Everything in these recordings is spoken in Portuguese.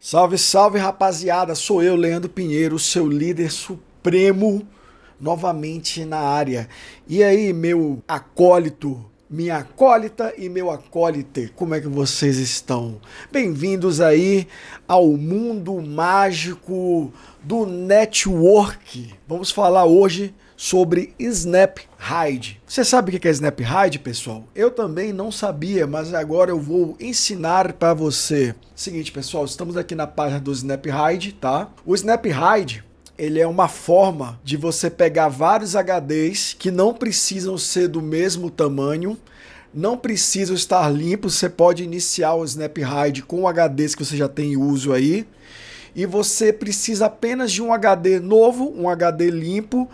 Salve, salve rapaziada, sou eu, Leandro Pinheiro, seu líder supremo, novamente na área. E aí, meu acólito, minha acólita e meu acólite, como é que vocês estão? Bem-vindos aí ao mundo mágico do network. Vamos falar hoje sobre Snap Hide Você sabe o que é Snap Hide pessoal? Eu também não sabia, mas agora eu vou ensinar para você. Seguinte, pessoal, estamos aqui na página do Snap Hide tá? O Hide ele é uma forma de você pegar vários HDs que não precisam ser do mesmo tamanho, não precisam estar limpos, você pode iniciar o Snap Hide com HDs que você já tem em uso aí, e você precisa apenas de um HD novo, um HD limpo,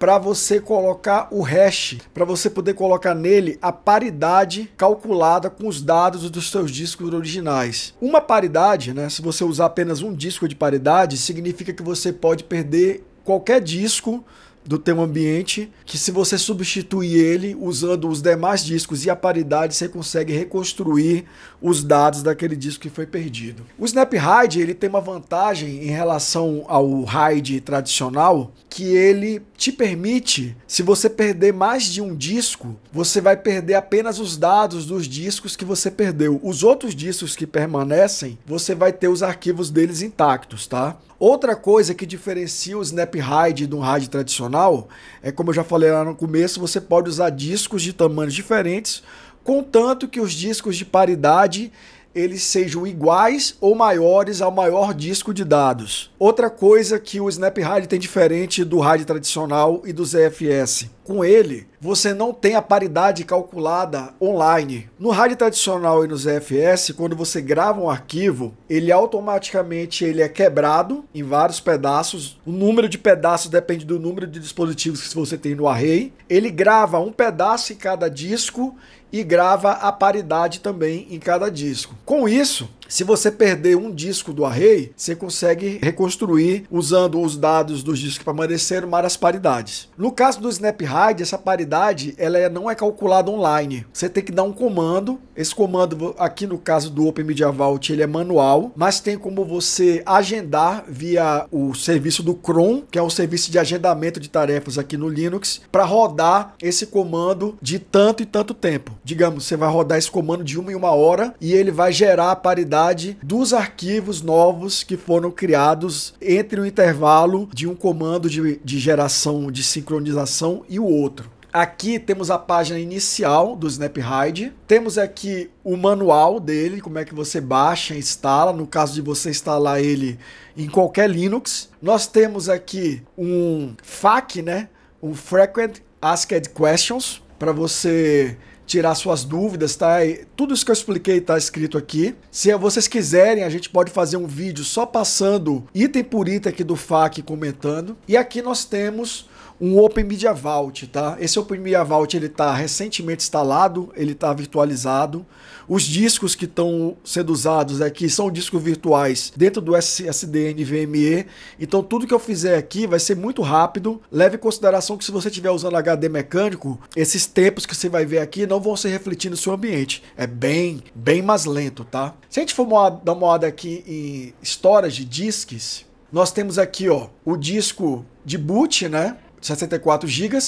para você colocar o hash, para você poder colocar nele a paridade calculada com os dados dos seus discos originais. Uma paridade, né, se você usar apenas um disco de paridade, significa que você pode perder qualquer disco do teu ambiente, que se você substituir ele usando os demais discos e a paridade, você consegue reconstruir os dados daquele disco que foi perdido. O Snap Hide, ele tem uma vantagem em relação ao hide tradicional, que ele te permite, se você perder mais de um disco, você vai perder apenas os dados dos discos que você perdeu. Os outros discos que permanecem, você vai ter os arquivos deles intactos, tá? Outra coisa que diferencia o Snap Ride de um ride tradicional é, como eu já falei lá no começo, você pode usar discos de tamanhos diferentes, contanto que os discos de paridade eles sejam iguais ou maiores ao maior disco de dados. Outra coisa que o Snap Ride tem diferente do RAID tradicional e do ZFS. Com ele, você não tem a paridade calculada online. No rádio tradicional e nos EFS, quando você grava um arquivo, ele automaticamente ele é quebrado em vários pedaços. O número de pedaços depende do número de dispositivos que você tem no array. Ele grava um pedaço em cada disco e grava a paridade também em cada disco. Com isso, se você perder um disco do array, você consegue reconstruir usando os dados dos discos que permaneceram mais as paridades. No caso do SnapHide, essa paridade ela é- não é calculada online. Você tem que dar um comando. Esse comando aqui no caso do Open Media Vault ele é manual, mas tem como você agendar via o serviço do Chrome, que é um serviço de agendamento de tarefas aqui no Linux, para rodar esse comando de tanto e tanto tempo. Digamos, você vai rodar esse comando de uma em uma hora e ele vai gerar a paridade qualidade dos arquivos novos que foram criados entre o intervalo de um comando de, de geração de sincronização e o outro. Aqui temos a página inicial do SnapHide. Temos aqui o manual dele, como é que você baixa e instala, no caso de você instalar ele em qualquer Linux. Nós temos aqui um FAQ, né? Um Frequent Asked Questions, para você tirar suas dúvidas, tá? E tudo isso que eu expliquei está escrito aqui. Se vocês quiserem, a gente pode fazer um vídeo só passando item por item aqui do FAQ comentando. E aqui nós temos um Open Media Vault, tá? Esse Open Media Vault ele está recentemente instalado, ele está virtualizado. Os discos que estão sendo usados aqui são discos virtuais dentro do SSD NVMe. Então tudo que eu fizer aqui vai ser muito rápido. Leve em consideração que se você estiver usando HD mecânico, esses tempos que você vai ver aqui não vão se refletir no seu ambiente. É bem, bem mais lento, tá? Se a gente for dar uma olhada aqui em storage de disques, nós temos aqui ó, o disco de boot, né? 64 GB.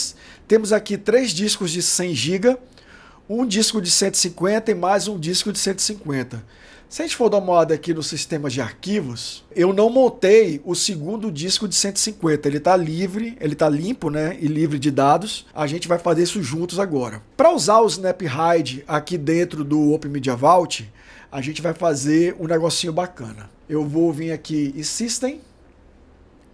Temos aqui três discos de 100 GB, um disco de 150 e mais um disco de 150. Se a gente for dar uma olhada aqui no sistema de arquivos, eu não montei o segundo disco de 150. Ele está livre, ele está limpo, né? E livre de dados. A gente vai fazer isso juntos agora. Para usar o SnapHide aqui dentro do Open Media Vault, a gente vai fazer um negocinho bacana. Eu vou vir aqui em System,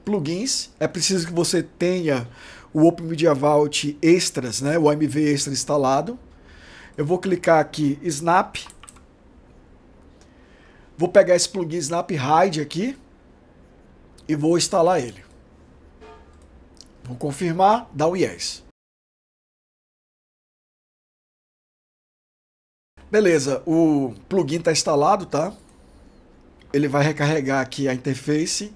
plugins. É preciso que você tenha o Open Media Vault Extras, né, o AMV Extra instalado. Eu vou clicar aqui Snap. Vou pegar esse plugin Snap Hide aqui e vou instalar ele. Vou confirmar, dá o um yes. Beleza, o plugin está instalado, tá? Ele vai recarregar aqui a interface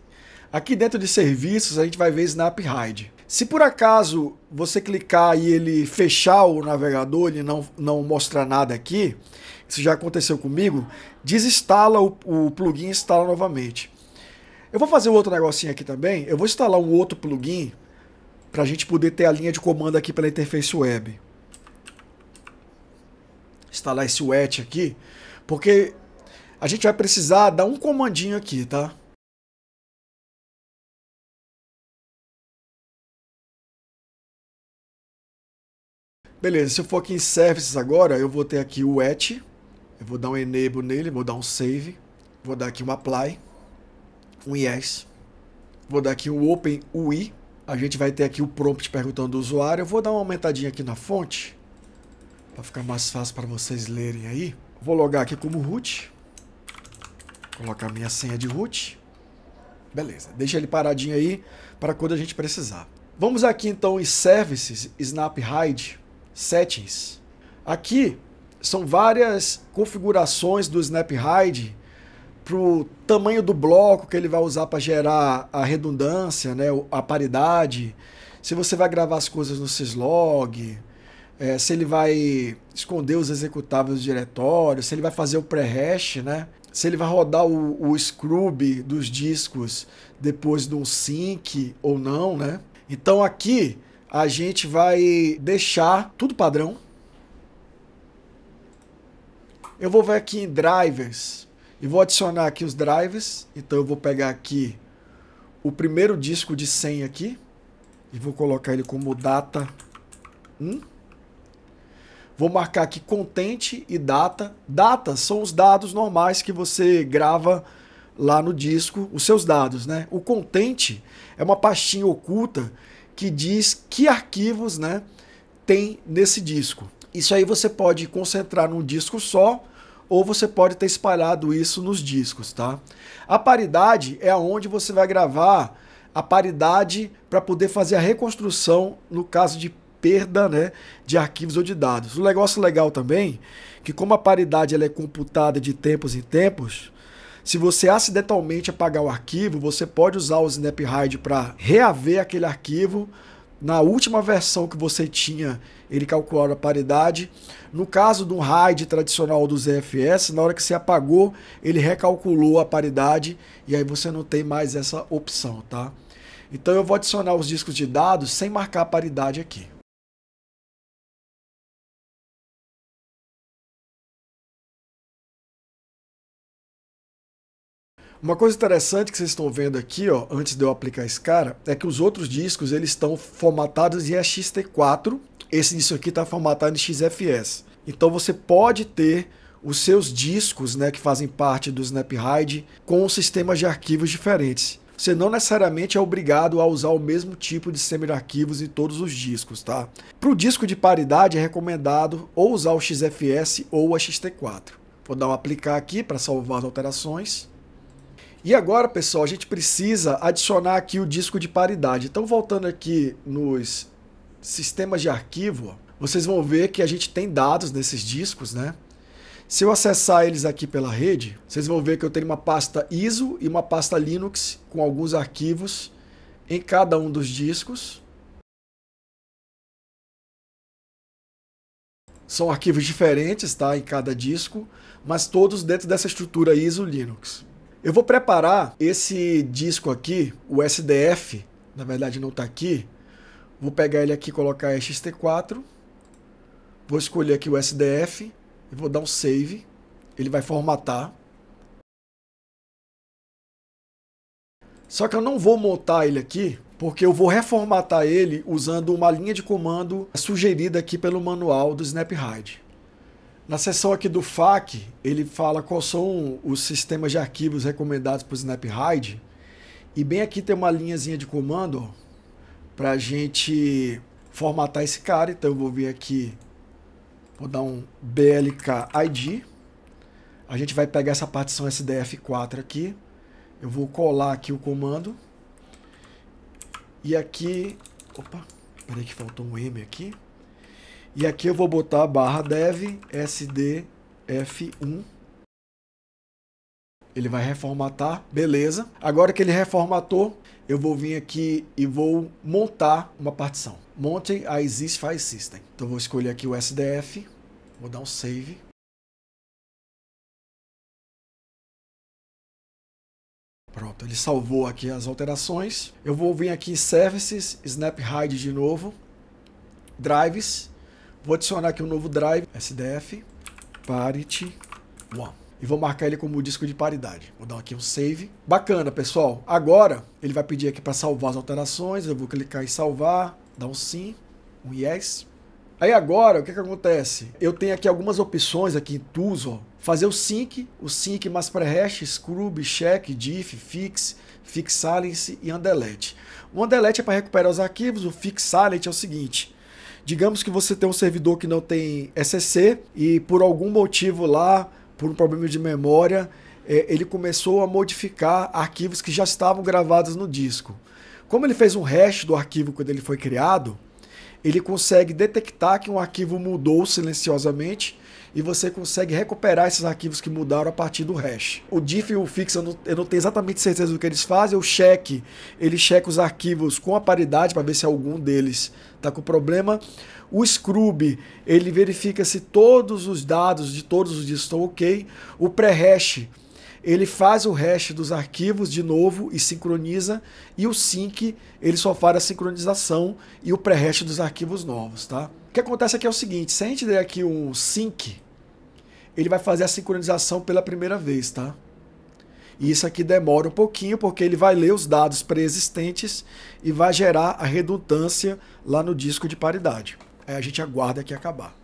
Aqui dentro de serviços, a gente vai ver Snap Hide. Se por acaso você clicar e ele fechar o navegador, ele não, não mostrar nada aqui, isso já aconteceu comigo, desinstala o, o plugin e instala novamente. Eu vou fazer outro negocinho aqui também, eu vou instalar um outro plugin para a gente poder ter a linha de comando aqui pela interface web. Instalar esse wet aqui, porque a gente vai precisar dar um comandinho aqui, tá? Beleza, se eu for aqui em Services agora, eu vou ter aqui o et, eu vou dar um enable nele, vou dar um save, vou dar aqui um apply, um yes, vou dar aqui um open UI, a gente vai ter aqui o prompt perguntando do usuário, eu vou dar uma aumentadinha aqui na fonte, para ficar mais fácil para vocês lerem aí. Vou logar aqui como root, colocar minha senha de root, beleza, deixa ele paradinho aí para quando a gente precisar. Vamos aqui então em Services, Snap Hide, settings. Aqui são várias configurações do SnapHide para o tamanho do bloco que ele vai usar para gerar a redundância, né, a paridade, se você vai gravar as coisas no syslog, é, se ele vai esconder os executáveis do diretório, se ele vai fazer o pre hash né, se ele vai rodar o, o scrub dos discos depois de um sync ou não, né. Então aqui a gente vai deixar tudo padrão. Eu vou ver aqui em drivers e vou adicionar aqui os drivers. Então eu vou pegar aqui o primeiro disco de 100 aqui e vou colocar ele como data 1. Vou marcar aqui contente e data. Data são os dados normais que você grava lá no disco, os seus dados, né? O contente é uma pastinha oculta que diz que arquivos né, tem nesse disco. Isso aí você pode concentrar num disco só ou você pode ter espalhado isso nos discos, tá? A paridade é onde você vai gravar a paridade para poder fazer a reconstrução no caso de perda né, de arquivos ou de dados. O um negócio legal também que como a paridade ela é computada de tempos em tempos, se você acidentalmente apagar o arquivo, você pode usar o Hide para reaver aquele arquivo na última versão que você tinha, ele calculou a paridade. No caso do hide tradicional do ZFS, na hora que você apagou, ele recalculou a paridade e aí você não tem mais essa opção, tá? Então eu vou adicionar os discos de dados sem marcar a paridade aqui. Uma coisa interessante que vocês estão vendo aqui, ó, antes de eu aplicar esse cara, é que os outros discos eles estão formatados em XT4. Esse disco aqui está formatado em XFS. Então você pode ter os seus discos, né, que fazem parte do SnapRide, com sistemas de arquivos diferentes. Você não necessariamente é obrigado a usar o mesmo tipo de sistema de arquivos em todos os discos, tá? Para o disco de paridade é recomendado ou usar o XFS ou a XT4. Vou dar um aplicar aqui para salvar as alterações. E agora, pessoal, a gente precisa adicionar aqui o disco de paridade. Então, voltando aqui nos sistemas de arquivo, vocês vão ver que a gente tem dados nesses discos, né? Se eu acessar eles aqui pela rede, vocês vão ver que eu tenho uma pasta ISO e uma pasta Linux com alguns arquivos em cada um dos discos. São arquivos diferentes, tá, em cada disco, mas todos dentro dessa estrutura ISO Linux. Eu vou preparar esse disco aqui, o SDF, na verdade não está aqui. Vou pegar ele aqui e colocar XT4. Vou escolher aqui o SDF e vou dar um save. Ele vai formatar. Só que eu não vou montar ele aqui, porque eu vou reformatar ele usando uma linha de comando sugerida aqui pelo manual do SnapRide. Na seção aqui do FAQ, ele fala quais são os sistemas de arquivos recomendados para o SnapRide. E bem aqui tem uma linhazinha de comando para a gente formatar esse cara. Então eu vou vir aqui, vou dar um blkid. A gente vai pegar essa partição SDF4 aqui. Eu vou colar aqui o comando. E aqui... Opa, peraí que faltou um M aqui. E aqui eu vou botar barra dev sdf1. Ele vai reformatar, beleza. Agora que ele reformatou, eu vou vir aqui e vou montar uma partição. Monte a exist file system. Então vou escolher aqui o SDF, vou dar um save. Pronto, ele salvou aqui as alterações. Eu vou vir aqui em Services, Snap Hide de novo, Drives, Vou adicionar aqui um novo drive, SDF, parity one e vou marcar ele como disco de paridade. Vou dar aqui um save. Bacana, pessoal. Agora ele vai pedir aqui para salvar as alterações. Eu vou clicar em salvar, dar um sim, um yes. Aí agora, o que, que acontece? Eu tenho aqui algumas opções aqui em Tools, ó. Fazer o sync, o sync mais pré-hash, scrub, check, diff, fix, fix silence e undelete. O undelete é para recuperar os arquivos, o fix silence é o seguinte, Digamos que você tem um servidor que não tem SSC e por algum motivo lá, por um problema de memória, é, ele começou a modificar arquivos que já estavam gravados no disco. Como ele fez um hash do arquivo quando ele foi criado, ele consegue detectar que um arquivo mudou silenciosamente e você consegue recuperar esses arquivos que mudaram a partir do hash. O diff e o fix, eu não, eu não tenho exatamente certeza do que eles fazem, O Check ele checa os arquivos com a paridade para ver se algum deles está com problema. O Scrub, ele verifica se todos os dados de todos os discos estão ok. O pre hash ele faz o hash dos arquivos de novo e sincroniza, e o sync ele só faz a sincronização e o pre hash dos arquivos novos, tá? O que acontece aqui é o seguinte, se a gente der aqui um sync, ele vai fazer a sincronização pela primeira vez, tá? E isso aqui demora um pouquinho, porque ele vai ler os dados pré-existentes e vai gerar a redundância lá no disco de paridade. Aí a gente aguarda que acabar.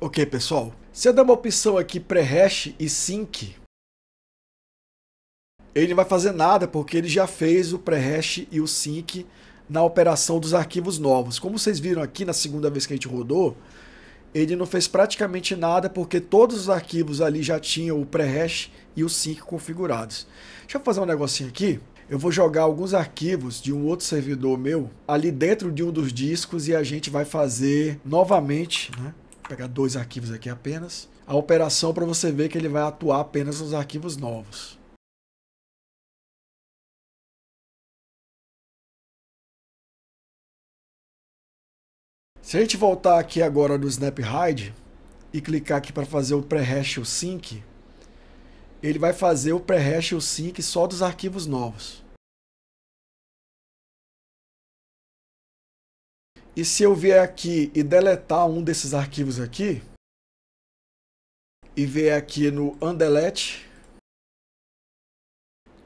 Ok, pessoal. Se eu der uma opção aqui pré-hash e sync, ele não vai fazer nada porque ele já fez o pré-hash e o sync na operação dos arquivos novos. Como vocês viram aqui na segunda vez que a gente rodou, ele não fez praticamente nada porque todos os arquivos ali já tinham o pré-hash e o sync configurados. Deixa eu fazer um negocinho aqui. Eu vou jogar alguns arquivos de um outro servidor meu ali dentro de um dos discos e a gente vai fazer novamente, né? Vou pegar dois arquivos aqui apenas, a operação para você ver que ele vai atuar apenas nos arquivos novos. Se a gente voltar aqui agora no Hide e clicar aqui para fazer o pre hash sync, ele vai fazer o pre hash sync só dos arquivos novos. E se eu vier aqui e deletar um desses arquivos aqui, e vier aqui no undelete,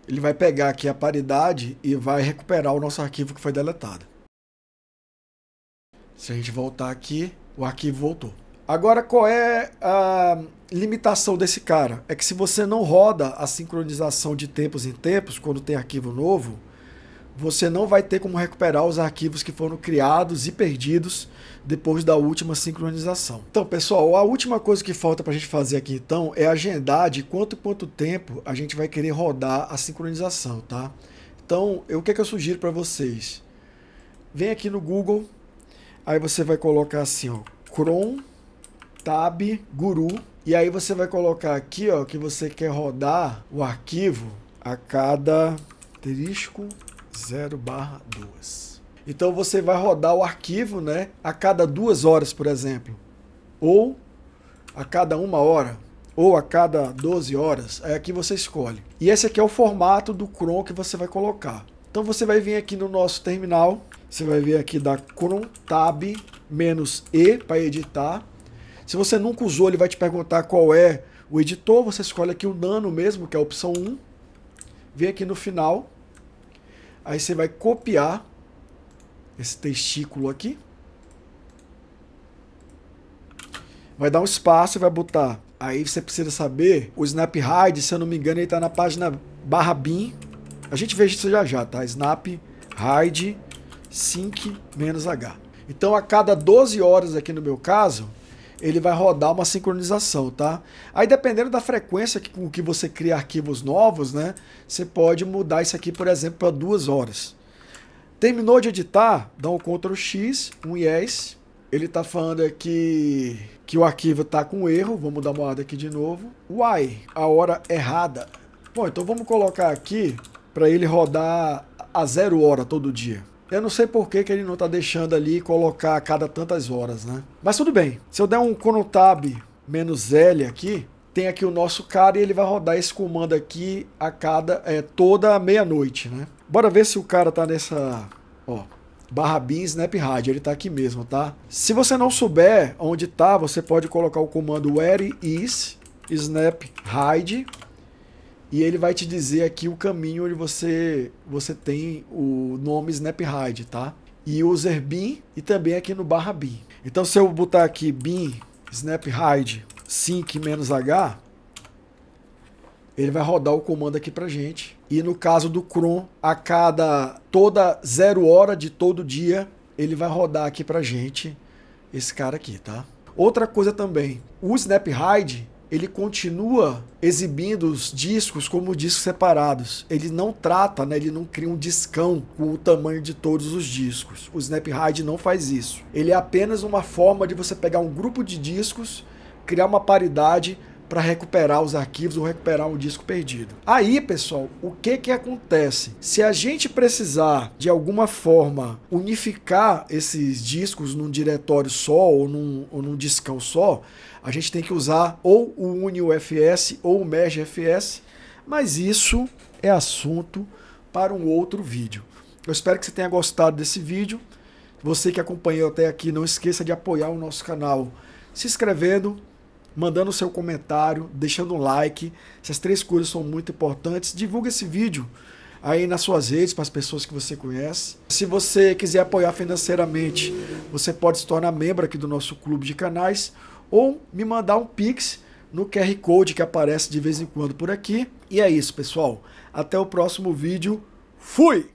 ele vai pegar aqui a paridade e vai recuperar o nosso arquivo que foi deletado. Se a gente voltar aqui, o arquivo voltou. Agora, qual é a limitação desse cara? É que se você não roda a sincronização de tempos em tempos, quando tem arquivo novo, você não vai ter como recuperar os arquivos que foram criados e perdidos depois da última sincronização. Então, pessoal, a última coisa que falta para a gente fazer aqui, então, é agendar de quanto quanto tempo a gente vai querer rodar a sincronização, tá? Então, eu, o que, é que eu sugiro para vocês? Vem aqui no Google, Aí você vai colocar assim, ó, cron tab guru e aí você vai colocar aqui, ó, que você quer rodar o arquivo a cada asterisco 0/2. Então você vai rodar o arquivo, né, a cada duas horas, por exemplo, ou a cada uma hora, ou a cada 12 horas, é aqui você escolhe. E esse aqui é o formato do cron que você vai colocar. Então você vai vir aqui no nosso terminal, você vai vir aqui da Chrome Tab menos E para editar. Se você nunca usou, ele vai te perguntar qual é o editor. Você escolhe aqui o Nano mesmo, que é a opção 1. Vem aqui no final. Aí você vai copiar esse testículo aqui. Vai dar um espaço e vai botar. Aí você precisa saber, o Hide. se eu não me engano, ele está na página barra bin. A gente vê isso já já, tá? Hide. Sync menos H. Então a cada 12 horas aqui no meu caso, ele vai rodar uma sincronização, tá? Aí dependendo da frequência que, com que você cria arquivos novos, né? Você pode mudar isso aqui, por exemplo, para duas horas. Terminou de editar, dá um Ctrl X, um Yes. Ele está falando aqui que o arquivo está com erro. Vamos dar uma olhada aqui de novo. Why? a hora errada. Bom, então vamos colocar aqui para ele rodar a zero hora todo dia. Eu não sei por que, que ele não está deixando ali colocar a cada tantas horas, né? Mas tudo bem. Se eu der um conotab menos L aqui, tem aqui o nosso cara e ele vai rodar esse comando aqui a cada é, toda meia-noite, né? Bora ver se o cara tá nessa, ó, barra bin snap hide, ele tá aqui mesmo, tá? Se você não souber onde tá, você pode colocar o comando where is snap hide e ele vai te dizer aqui o caminho onde você, você tem o nome Snapride, tá? E user bin e também aqui no barra bin. Então se eu botar aqui bin Snaphide sync-h, ele vai rodar o comando aqui pra gente. E no caso do cron, a cada toda zero hora de todo dia, ele vai rodar aqui pra gente esse cara aqui, tá? Outra coisa também, o snapride ele continua exibindo os discos como discos separados. Ele não trata, né, ele não cria um discão com o tamanho de todos os discos. O SnapRide não faz isso. Ele é apenas uma forma de você pegar um grupo de discos, criar uma paridade para recuperar os arquivos ou recuperar um disco perdido. Aí, pessoal, o que que acontece? Se a gente precisar de alguma forma unificar esses discos num diretório só ou num, ou num discão só, a gente tem que usar ou o UniUFS ou o merge mas isso é assunto para um outro vídeo. Eu espero que você tenha gostado desse vídeo. Você que acompanhou até aqui, não esqueça de apoiar o nosso canal se inscrevendo, mandando seu comentário, deixando um like. Essas três coisas são muito importantes. Divulga esse vídeo aí nas suas redes para as pessoas que você conhece. Se você quiser apoiar financeiramente, você pode se tornar membro aqui do nosso clube de canais ou me mandar um pix no QR Code que aparece de vez em quando por aqui. E é isso, pessoal. Até o próximo vídeo. Fui!